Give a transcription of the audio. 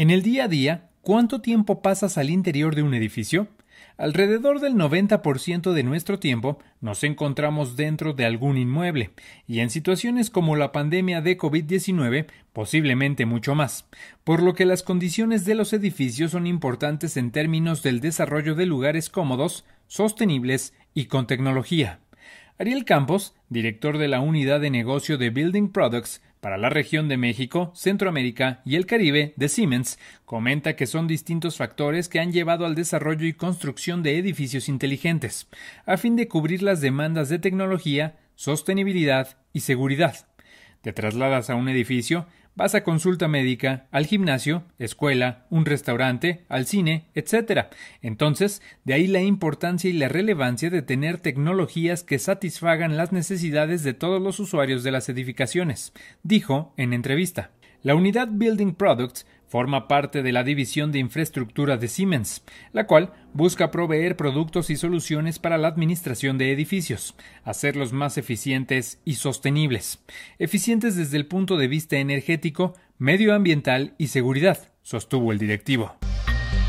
En el día a día, ¿cuánto tiempo pasas al interior de un edificio? Alrededor del 90% de nuestro tiempo nos encontramos dentro de algún inmueble, y en situaciones como la pandemia de COVID-19, posiblemente mucho más, por lo que las condiciones de los edificios son importantes en términos del desarrollo de lugares cómodos, sostenibles y con tecnología. Ariel Campos, director de la unidad de negocio de Building Products para la región de México, Centroamérica y el Caribe de Siemens, comenta que son distintos factores que han llevado al desarrollo y construcción de edificios inteligentes, a fin de cubrir las demandas de tecnología, sostenibilidad y seguridad. De trasladas a un edificio Pasa consulta médica, al gimnasio, escuela, un restaurante, al cine, etc. Entonces, de ahí la importancia y la relevancia de tener tecnologías que satisfagan las necesidades de todos los usuarios de las edificaciones, dijo en entrevista. La unidad Building Products forma parte de la división de infraestructura de Siemens, la cual busca proveer productos y soluciones para la administración de edificios, hacerlos más eficientes y sostenibles, eficientes desde el punto de vista energético, medioambiental y seguridad, sostuvo el directivo.